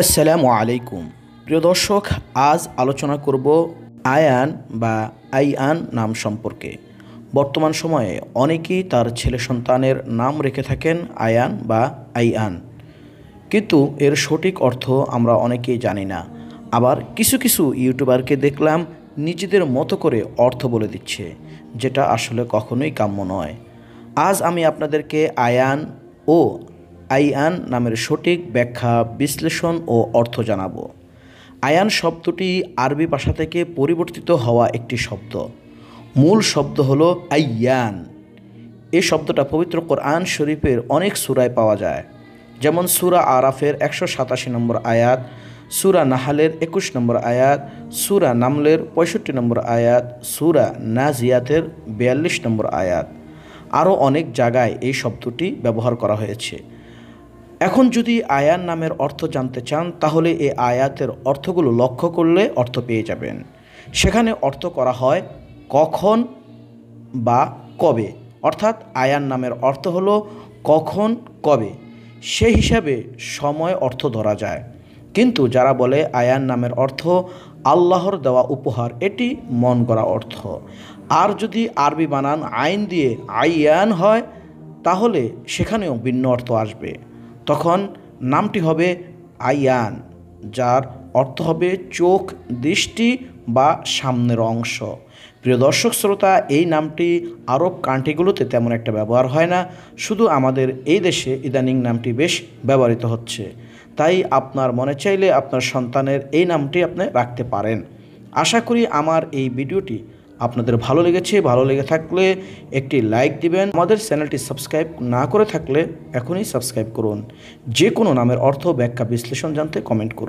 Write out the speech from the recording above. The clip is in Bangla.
আসসালামু আলাইকুম প্রিয় দর্শক আজ আলোচনা করব আয়ান বা আইয়ান নাম সম্পর্কে বর্তমান সময়ে অনেকেই তার ছেলে সন্তানের নাম রেখে থাকেন আয়ান বা আইয়ান কিন্তু এর সঠিক অর্থ আমরা অনেকেই জানি না আবার কিছু কিছু ইউটিউবারকে দেখলাম নিজেদের মতো করে অর্থ বলে দিচ্ছে যেটা আসলে কখনোই কাম্য নয় আজ আমি আপনাদেরকে আয়ান ও আইয়ান নামের সঠিক ব্যাখ্যা বিশ্লেষণ ও অর্থ জানাব আয়ান শব্দটি আরবি ভাষা থেকে পরিবর্তিত হওয়া একটি শব্দ মূল শব্দ হল আইয়ান এ শব্দটা পবিত্র কোরআন শরীফের অনেক সুরায় পাওয়া যায় যেমন সুরা আরাফের একশো সাতাশি নম্বর আয়াত সুরা নাহালের একুশ নম্বর আয়াত সুরা নামলের পঁয়ষট্টি নম্বর আয়াত সুরা নাজিয়াতের বিয়াল্লিশ নম্বর আয়াত আরও অনেক জায়গায় এই শব্দটি ব্যবহার করা হয়েছে এখন যদি আয়ার নামের অর্থ জানতে চান তাহলে এই আয়াতের অর্থগুলো লক্ষ্য করলে অর্থ পেয়ে যাবেন সেখানে অর্থ করা হয় কখন বা কবে অর্থাৎ আয়ার নামের অর্থ হল কখন কবে সে হিসাবে সময় অর্থ ধরা যায় কিন্তু যারা বলে আয়ার নামের অর্থ আল্লাহর দেওয়া উপহার এটি মন করা অর্থ আর যদি আরবি বানান আইন দিয়ে আইয়ান হয় তাহলে সেখানেও ভিন্ন অর্থ আসবে তখন নামটি হবে আয়ান যার অর্থ হবে চোখ দৃষ্টি বা সামনের অংশ প্রিয় দর্শক শ্রোতা এই নামটি আরব কান্ট্রিগুলোতে তেমন একটা ব্যবহার হয় না শুধু আমাদের এই দেশে ইদানিং নামটি বেশ ব্যবহৃত হচ্ছে তাই আপনার মনে চাইলে আপনার সন্তানের এই নামটি আপনি রাখতে পারেন আশা করি আমার এই ভিডিওটি আপনাদের ভালো লেগেছে ভালো লেগে থাকলে একটি লাইক দিবেন আমাদের চ্যানেলটি সাবস্ক্রাইব না করে থাকলে এখনই সাবস্ক্রাইব করুন যে কোনো নামের অর্থ ব্যাখ্যা বিশ্লেষণ জানতে কমেন্ট করুন